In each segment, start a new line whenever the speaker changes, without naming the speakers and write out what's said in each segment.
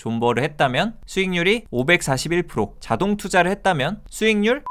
존버를 했다면 수익률이 541% 자동 투자를 했다면 수익률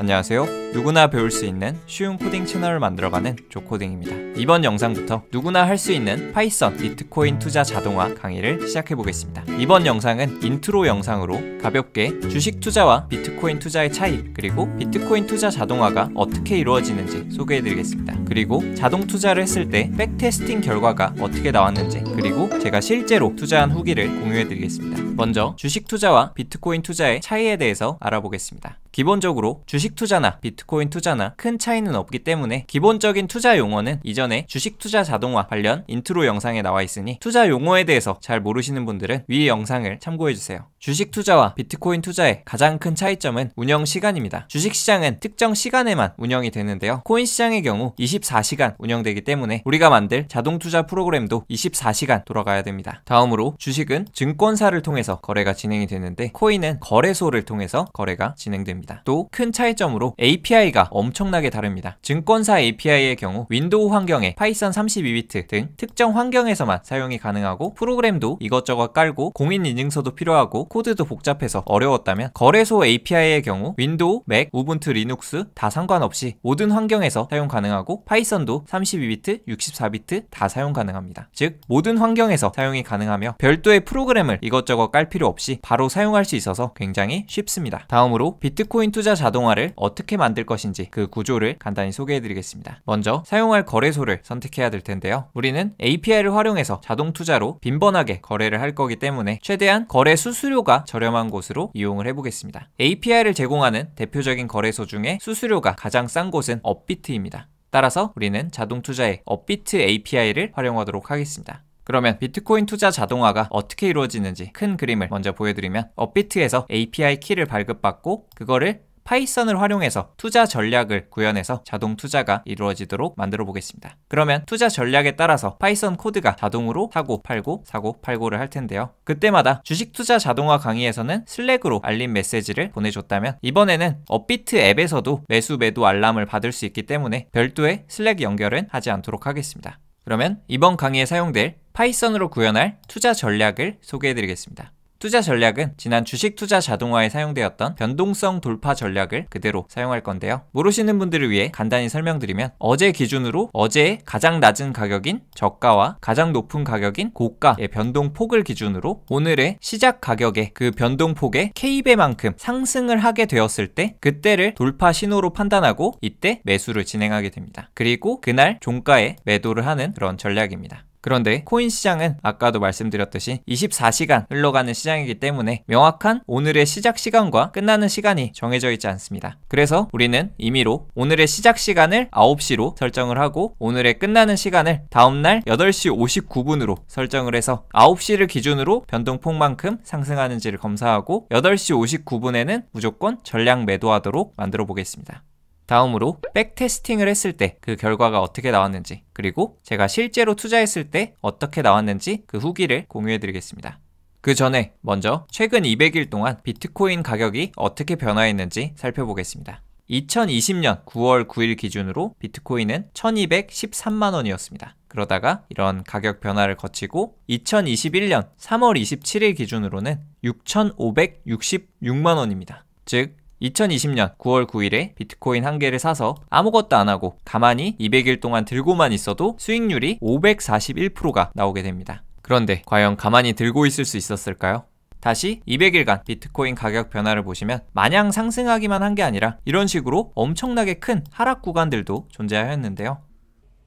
안녕하세요. 누구나 배울 수 있는 쉬운 코딩 채널을 만들어가는 조코딩입니다. 이번 영상부터 누구나 할 수 있는 파이썬 비트코인 투자 자동화 강의를 시작해보겠습니다. 이번 영상은 인트로 영상으로 가볍게 주식 투자와 비트코인 투자의 차이 그리고 비트코인 투자 자동화가 어떻게 이루어지는지 소개해드리겠습니다. 그리고 자동 투자를 했을 때 백테스팅 결과가 어떻게 나왔는지 그리고 제가 실제로 투자한 후기를 공유해드리겠습니다. 먼저 주식 투자와 비트코인 투자의 차이에 대해서 알아보겠습니다. 기본적으로 주식 투자나 비트코인 투자나 큰 차이는 없기 때문에 기본적인 투자 용어는 이전에 주식 투자 자동화 관련 인트로 영상에 나와 있으니 투자 용어에 대해서 잘 모르시는 분들은 위 영상을 참고해주세요. 주식 투자와 비트코인 투자의 가장 큰 차이점은 운영 시간입니다. 주식 시장은 특정 시간에만 운영이 되는데요. 코인 시장의 경우 24시간 운영되기 때문에 우리가 만들 자동 투자 프로그램도 24시간 돌아가야 됩니다. 다음으로 주식은 증권사를 통해서 거래가 진행이 되는데 코인은 거래소를 통해서 거래가 진행됩니다. 또 큰 차이점으로 API가 엄청나게 다릅니다. 증권사 API의 경우 윈도우 환경에 파이썬 32비트 등 특정 환경에서만 사용이 가능하고 프로그램도 이것저것 깔고 공인인증서도 필요하고 코드도 복잡해서 어려웠다면 거래소 API의 경우 윈도우, 맥, 우분투 리눅스 다 상관없이 모든 환경에서 사용 가능하고 파이썬도 32비트, 64비트 다 사용 가능합니다. 즉 모든 환경에서 사용이 가능하며 별도의 프로그램을 이것저것 깔 필요 없이 바로 사용할 수 있어서 굉장히 쉽습니다. 다음으로 비트코인 투자 자동화를 어떻게 만들 것인지 그 구조를 간단히 소개해드리겠습니다. 먼저 사용할 거래소를 선택해야 될 텐데요. 우리는 API를 활용해서 자동 투자로 빈번하게 거래를 할 거기 때문에 최대한 거래 수수료 수수료가 저렴한 곳으로 이용을 해보겠습니다. API를 제공하는 대표적인 거래소 중에 수수료가 가장 싼 곳은 업비트입니다. 따라서 우리는 자동 투자의 업비트 API를 활용하도록 하겠습니다. 그러면 비트코인 투자 자동화가 어떻게 이루어지는지 큰 그림을 먼저 보여드리면 업비트에서 API 키를 발급받고 그거를 파이썬을 활용해서 투자 전략을 구현해서 자동 투자가 이루어지도록 만들어 보겠습니다. 그러면 투자 전략에 따라서 파이썬 코드가 자동으로 사고 팔고 사고 팔고를 할 텐데요. 그때마다 주식 투자 자동화 강의에서는 슬랙으로 알림 메시지를 보내줬다면 이번에는 업비트 앱에서도 매수 매도 알람을 받을 수 있기 때문에 별도의 슬랙 연결은 하지 않도록 하겠습니다. 그러면 이번 강의에 사용될 파이썬으로 구현할 투자 전략을 소개해드리겠습니다. 투자 전략은 지난 주식 투자 자동화에 사용되었던 변동성 돌파 전략을 그대로 사용할 건데요. 모르시는 분들을 위해 간단히 설명드리면 어제 기준으로 어제의 가장 낮은 가격인 저가와 가장 높은 가격인 고가의 변동폭을 기준으로 오늘의 시작 가격의 그 변동폭의 K배만큼 상승을 하게 되었을 때 그때를 돌파 신호로 판단하고 이때 매수를 진행하게 됩니다. 그리고 그날 종가에 매도를 하는 그런 전략입니다. 그런데 코인 시장은 아까도 말씀드렸듯이 24시간 흘러가는 시장이기 때문에 명확한 오늘의 시작 시간과 끝나는 시간이 정해져 있지 않습니다. 그래서 우리는 임의로 오늘의 시작 시간을 9시로 설정을 하고 오늘의 끝나는 시간을 다음날 8시 59분으로 설정을 해서 9시를 기준으로 변동폭만큼 상승하는지를 검사하고 8시 59분에는 무조건 전량 매도하도록 만들어 보겠습니다. 다음으로 백테스팅을 했을 때 그 결과가 어떻게 나왔는지 그리고 제가 실제로 투자했을 때 어떻게 나왔는지 그 후기를 공유해 드리겠습니다. 그 전에 먼저 최근 200일 동안 비트코인 가격이 어떻게 변화했는지 살펴보겠습니다. 2020년 9월 9일 기준으로 비트코인은 1213만 원이었습니다. 그러다가 이런 가격 변화를 거치고 2021년 3월 27일 기준으로는 6566만 원입니다. 즉 2020년 9월 9일에 비트코인 한 개를 사서 아무것도 안 하고 가만히 200일 동안 들고만 있어도 수익률이 541%가 나오게 됩니다. 그런데 과연 가만히 들고 있을 수 있었을까요? 다시 200일간 비트코인 가격 변화를 보시면 마냥 상승하기만 한 게 아니라 이런 식으로 엄청나게 큰 하락 구간들도 존재하였는데요.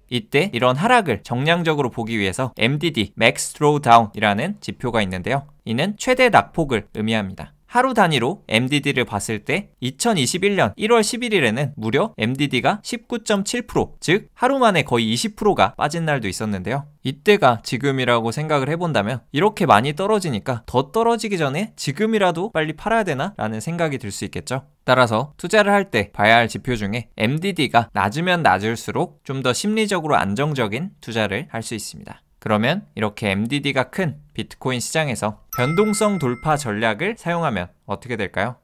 이때 이런 하락을 정량적으로 보기 위해서 MDD, Max Drawdown이라는 지표가 있는데요. 이는 최대 낙폭을 의미합니다. 하루 단위로 MDD를 봤을 때 2021년 1월 11일에는 무려 MDD가 19.7%, 즉 하루 만에 거의 20%가 빠진 날도 있었는데요. 이때가 지금이라고 생각을 해본다면 이렇게 많이 떨어지니까 더 떨어지기 전에 지금이라도 빨리 팔아야 되나? 라는 생각이 들 수 있겠죠. 따라서 투자를 할 때 봐야 할 지표 중에 MDD가 낮으면 낮을수록 좀 더 심리적으로 안정적인 투자를 할 수 있습니다. 그러면 이렇게 MDD가 큰 비트코인 시장에서 변동성 돌파 전략을 사용하면 어떻게 될까요?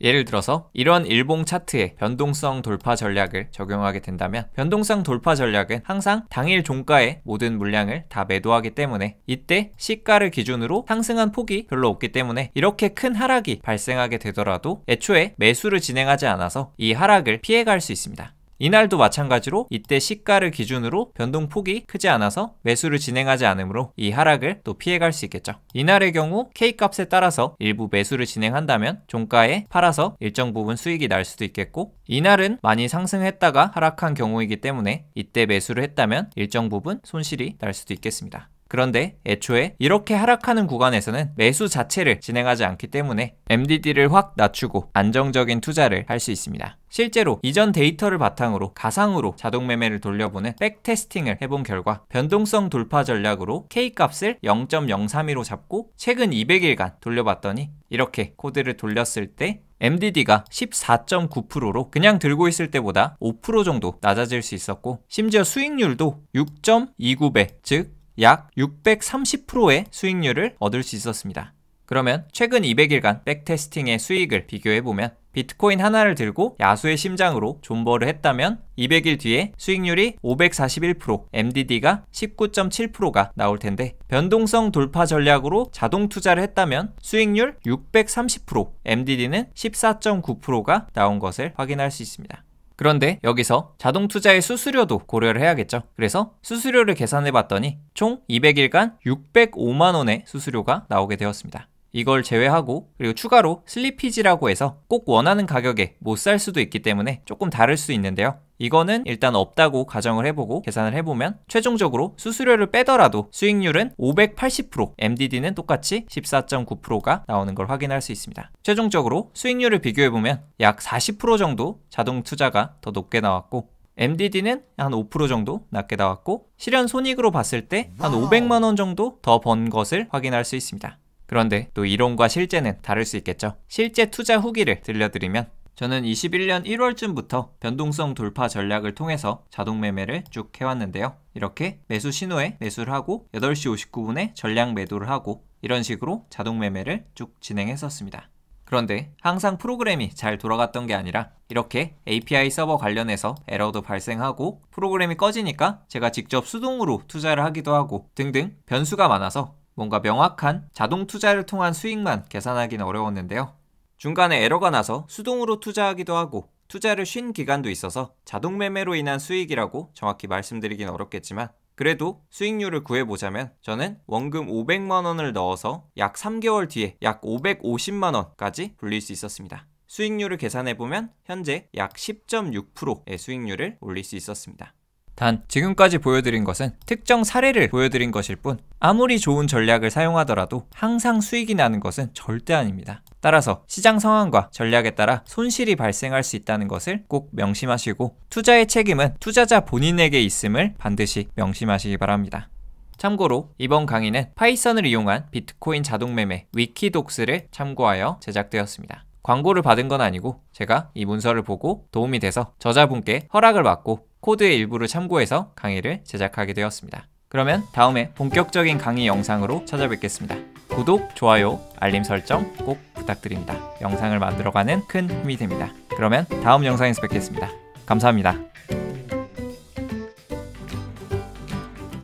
예를 들어서 이런 일봉 차트에 변동성 돌파 전략을 적용하게 된다면 변동성 돌파 전략은 항상 당일 종가의 모든 물량을 다 매도하기 때문에 이때 시가를 기준으로 상승한 폭이 별로 없기 때문에 이렇게 큰 하락이 발생하게 되더라도 애초에 매수를 진행하지 않아서 이 하락을 피해갈 수 있습니다. 이날도 마찬가지로 이때 시가를 기준으로 변동폭이 크지 않아서 매수를 진행하지 않으므로 이 하락을 또 피해갈 수 있겠죠. 이날의 경우 K값에 따라서 일부 매수를 진행한다면 종가에 팔아서 일정 부분 수익이 날 수도 있겠고 이날은 많이 상승했다가 하락한 경우이기 때문에 이때 매수를 했다면 일정 부분 손실이 날 수도 있겠습니다. 그런데 애초에 이렇게 하락하는 구간에서는 매수 자체를 진행하지 않기 때문에 MDD를 확 낮추고 안정적인 투자를 할 수 있습니다. 실제로 이전 데이터를 바탕으로 가상으로 자동 매매를 돌려보는 백테스팅을 해본 결과 변동성 돌파 전략으로 K값을 0.032로 잡고 최근 200일간 돌려봤더니 이렇게 코드를 돌렸을 때 MDD가 14.9%로 그냥 들고 있을 때보다 5% 정도 낮아질 수 있었고 심지어 수익률도 6.29배 즉약 630%의 수익률을 얻을 수 있었습니다. 그러면 최근 200일간 백테스팅의 수익을 비교해보면 비트코인 하나를 들고 야수의 심장으로 존버를 했다면 200일 뒤에 수익률이 541%, MDD가 19.7%가 나올 텐데 변동성 돌파 전략으로 자동 투자를 했다면 수익률 630%, MDD는 14.9%가 나온 것을 확인할 수 있습니다. 그런데 여기서 자동 투자의 수수료도 고려를 해야겠죠. 그래서 수수료를 계산해 봤더니 총 200일간 605만원의 수수료가 나오게 되었습니다. 이걸 제외하고 그리고 추가로 슬리피지라고 해서 꼭 원하는 가격에 못 살 수도 있기 때문에 조금 다를 수 있는데요. 이거는 일단 없다고 가정을 해보고 계산을 해보면 최종적으로 수수료를 빼더라도 수익률은 580% MDD는 똑같이 14.9%가 나오는 걸 확인할 수 있습니다. 최종적으로 수익률을 비교해보면 약 40% 정도 자동 투자가 더 높게 나왔고 MDD는 한 5% 정도 낮게 나왔고 실현 손익으로 봤을 때 한 500만 원 정도 더 번 것을 확인할 수 있습니다. 그런데 또 이론과 실제는 다를 수 있겠죠. 실제 투자 후기를 들려드리면 저는 21년 1월쯤부터 변동성 돌파 전략을 통해서 자동 매매를 쭉 해왔는데요. 이렇게 매수 신호에 매수를 하고 8시 59분에 전량 매도를 하고 이런 식으로 자동 매매를 쭉 진행했었습니다. 그런데 항상 프로그램이 잘 돌아갔던 게 아니라 이렇게 API 서버 관련해서 에러도 발생하고 프로그램이 꺼지니까 제가 직접 수동으로 투자를 하기도 하고 등등 변수가 많아서 뭔가 명확한 자동 투자를 통한 수익만 계산하기는 어려웠는데요. 중간에 에러가 나서 수동으로 투자하기도 하고 투자를 쉰 기간도 있어서 자동 매매로 인한 수익이라고 정확히 말씀드리긴 어렵겠지만 그래도 수익률을 구해보자면 저는 원금 500만원을 넣어서 약 3개월 뒤에 약 550만원까지 불릴 수 있었습니다. 수익률을 계산해보면 현재 약 10.6%의 수익률을 올릴 수 있었습니다. 단 지금까지 보여드린 것은 특정 사례를 보여드린 것일 뿐 아무리 좋은 전략을 사용하더라도 항상 수익이 나는 것은 절대 아닙니다. 따라서 시장 상황과 전략에 따라 손실이 발생할 수 있다는 것을 꼭 명심하시고 투자의 책임은 투자자 본인에게 있음을 반드시 명심하시기 바랍니다. 참고로 이번 강의는 파이썬을 이용한 비트코인 자동매매 위키독스를 참고하여 제작되었습니다. 광고를 받은 건 아니고 제가 이 문서를 보고 도움이 돼서 저자분께 허락을 받고 코드의 일부를 참고해서 강의를 제작하게 되었습니다. 그러면 다음에 본격적인 강의 영상으로 찾아뵙겠습니다. 구독, 좋아요, 알림 설정 꼭 부탁드립니다. 영상을 만들어가는 큰 힘이 됩니다. 그러면 다음 영상에서 뵙겠습니다. 감사합니다.